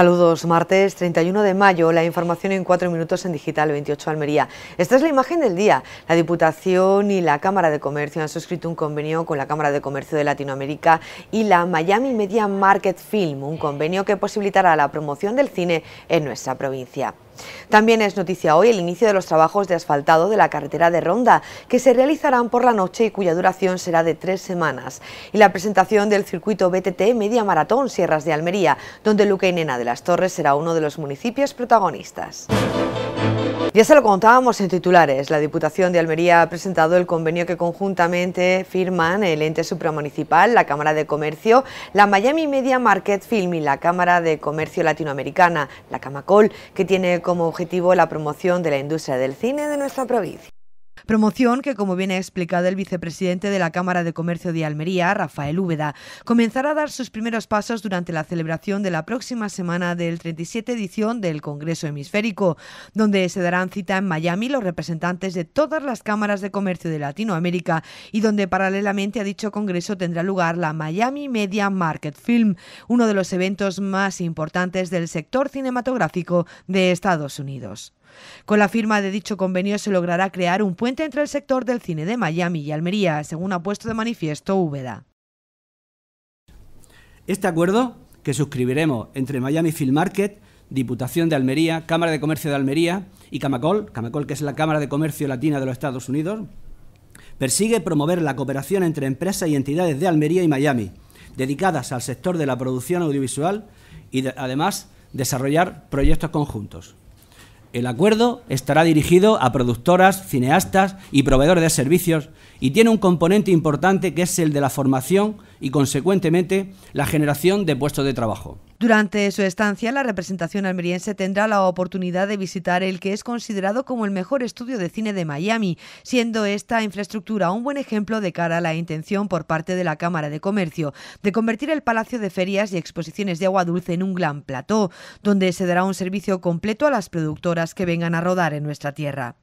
Saludos, martes 31 de mayo, la información en cuatro minutos en Digital 28 Almería. Esta es la imagen del día. La Diputación y la Cámara de Comercio han suscrito un convenio con la Cámara de Comercio de Latinoamérica y la Miami Media Market Film, un convenio que posibilitará la promoción del cine en nuestra provincia. También es noticia hoy el inicio de los trabajos de asfaltado de la carretera de Ronda, que se realizarán por la noche y cuya duración será de tres semanas, y la presentación del circuito BTT Media Maratón Sierras de Almería, donde Luque y Nena de las Torres será uno de los municipios protagonistas. Ya se lo contábamos en titulares, la Diputación de Almería ha presentado el convenio que conjuntamente firman el ente supramunicipal, la Cámara de Comercio, la Miami Media Market Film y la Cámara de Comercio Latinoamericana, la Camacol, que tiene como objetivo la promoción de la industria del cine de nuestra provincia. Promoción que, como bien ha explicado el vicepresidente de la Cámara de Comercio de Almería, Rafael Úbeda, comenzará a dar sus primeros pasos durante la celebración de la próxima semana del 37 edición del Congreso Hemisférico, donde se darán cita en Miami los representantes de todas las cámaras de comercio de Latinoamérica y donde paralelamente a dicho congreso tendrá lugar la Miami Media Market Film, uno de los eventos más importantes del sector cinematográfico de Estados Unidos. Con la firma de dicho convenio se logrará crear un puente entre el sector del cine de Miami y Almería, según ha puesto de manifiesto Úbeda. Este acuerdo, que suscribiremos entre Miami Film Market, Diputación de Almería, Cámara de Comercio de Almería y Camacol, Camacol que es la Cámara de Comercio Latina de los Estados Unidos, persigue promover la cooperación entre empresas y entidades de Almería y Miami, dedicadas al sector de la producción audiovisual y además desarrollar proyectos conjuntos. El acuerdo estará dirigido a productoras, cineastas y proveedores de servicios y tiene un componente importante que es el de la formación y, consecuentemente, la generación de puestos de trabajo. Durante su estancia, la representación almeriense tendrá la oportunidad de visitar el que es considerado como el mejor estudio de cine de Miami, siendo esta infraestructura un buen ejemplo de cara a la intención por parte de la Cámara de Comercio de convertir el Palacio de Ferias y Exposiciones de Agua Dulce en un gran plató, donde se dará un servicio completo a las productoras que vengan a rodar en nuestra tierra.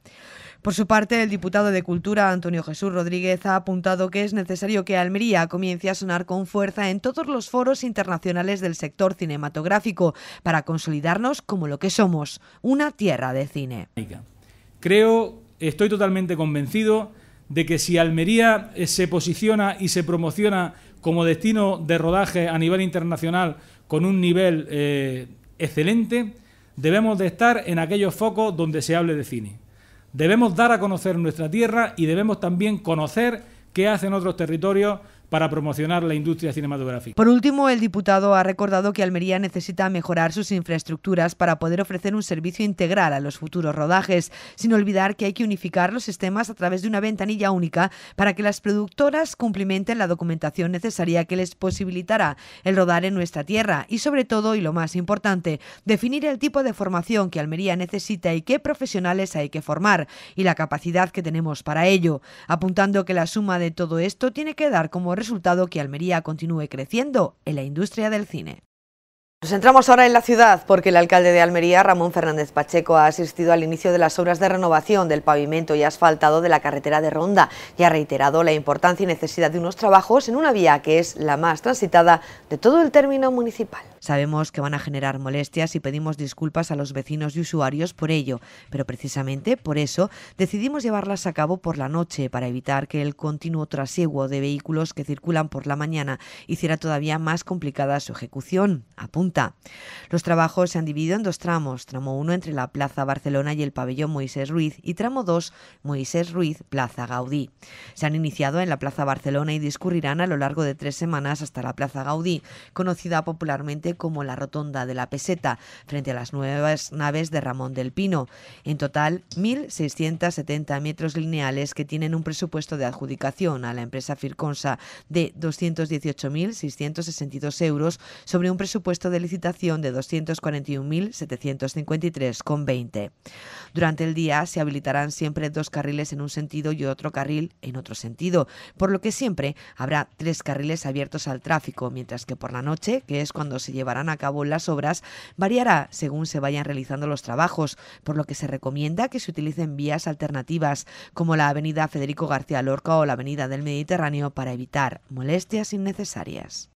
Por su parte, el diputado de Cultura, Antonio Jesús Rodríguez, ha apuntado que es necesario que Almería comience a sonar con fuerza en todos los foros internacionales del sector cinematográfico para consolidarnos como lo que somos, una tierra de cine. Creo, estoy totalmente convencido de que si Almería se posiciona y se promociona como destino de rodaje a nivel internacional con un nivel eh, excelente, debemos de estar en aquellos focos donde se hable de cine. Debemos dar a conocer nuestra tierra y debemos también conocer qué hacen otros territorios para promocionar la industria cinematográfica. Por último, el diputado ha recordado que Almería necesita mejorar sus infraestructuras para poder ofrecer un servicio integral a los futuros rodajes, sin olvidar que hay que unificar los sistemas a través de una ventanilla única para que las productoras cumplimenten la documentación necesaria que les posibilitará el rodar en nuestra tierra y sobre todo, y lo más importante, definir el tipo de formación que Almería necesita y qué profesionales hay que formar y la capacidad que tenemos para ello, apuntando que la suma de todo esto tiene que dar como resultado que Almería continúe creciendo en la industria del cine. Nos entramos ahora en la ciudad porque el alcalde de Almería, Ramón Fernández Pacheco, ha asistido al inicio de las obras de renovación del pavimento y asfaltado de la carretera de Ronda y ha reiterado la importancia y necesidad de unos trabajos en una vía que es la más transitada de todo el término municipal. Sabemos que van a generar molestias y pedimos disculpas a los vecinos y usuarios por ello, pero precisamente por eso decidimos llevarlas a cabo por la noche para evitar que el continuo trasiego de vehículos que circulan por la mañana hiciera todavía más complicada su ejecución. Apunta. Los trabajos se han dividido en dos tramos, tramo 1 entre la Plaza Barcelona y el pabellón Moisés Ruiz y tramo 2 Moisés Ruiz Plaza Gaudí. Se han iniciado en la Plaza Barcelona y discurrirán a lo largo de tres semanas hasta la Plaza Gaudí, conocida popularmente como la Rotonda de la Peseta, frente a las nuevas naves de Ramón del Pino. En total, 1.670 metros lineales que tienen un presupuesto de adjudicación a la empresa Firconsa de 218.662 euros sobre un presupuesto de licitación de 241.753,20. Durante el día se habilitarán siempre dos carriles en un sentido y otro carril en otro sentido, por lo que siempre habrá tres carriles abiertos al tráfico, mientras que por la noche, que es cuando se llevarán a cabo las obras variará según se vayan realizando los trabajos, por lo que se recomienda que se utilicen vías alternativas como la avenida Federico García Lorca o la avenida del Mediterráneo para evitar molestias innecesarias.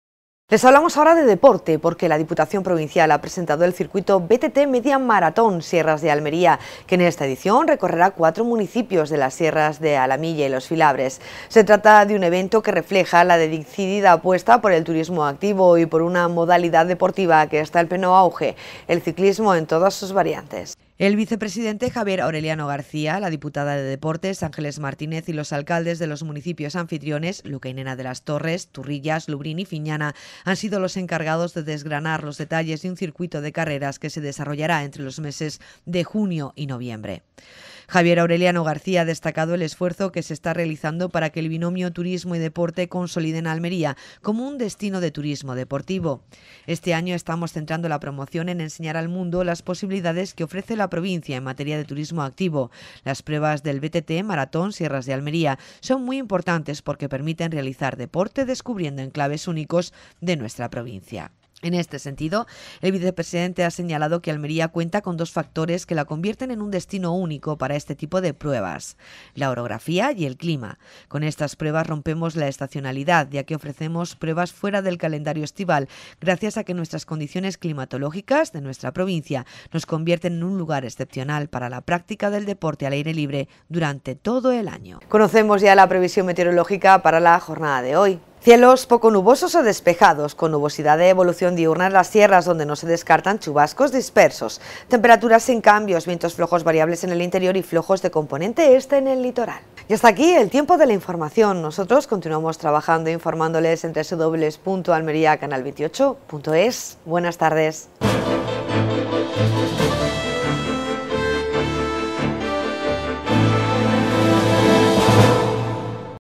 Les hablamos ahora de deporte, porque la Diputación Provincial ha presentado el circuito BTT Media Maratón Sierras de Almería, que en esta edición recorrerá cuatro municipios de las sierras de Alamilla y Los Filabres. Se trata de un evento que refleja la decidida apuesta por el turismo activo y por una modalidad deportiva que está en pleno auge, el ciclismo en todas sus variantes. El vicepresidente Javier Aureliano García, la diputada de Deportes Ángeles Martínez y los alcaldes de los municipios anfitriones, Luca de las Torres, Turrillas, Lubrín y Fiñana, han sido los encargados de desgranar los detalles de un circuito de carreras que se desarrollará entre los meses de junio y noviembre. Javier Aureliano García ha destacado el esfuerzo que se está realizando para que el binomio turismo y deporte consoliden Almería como un destino de turismo deportivo. Este año estamos centrando la promoción en enseñar al mundo las posibilidades que ofrece la provincia en materia de turismo activo. Las pruebas del BTT, Maratón, Sierras de Almería son muy importantes porque permiten realizar deporte descubriendo enclaves únicos de nuestra provincia. En este sentido, el vicepresidente ha señalado que Almería cuenta con dos factores que la convierten en un destino único para este tipo de pruebas, la orografía y el clima. Con estas pruebas rompemos la estacionalidad, ya que ofrecemos pruebas fuera del calendario estival, gracias a que nuestras condiciones climatológicas de nuestra provincia nos convierten en un lugar excepcional para la práctica del deporte al aire libre durante todo el año. Conocemos ya la previsión meteorológica para la jornada de hoy. Cielos poco nubosos o despejados, con nubosidad de evolución diurna en las sierras donde no se descartan chubascos dispersos. Temperaturas sin cambios, vientos flojos variables en el interior y flojos de componente este en el litoral. Y hasta aquí el tiempo de la información. Nosotros continuamos trabajando e informándoles en www.almeriacanal28.es. Buenas tardes.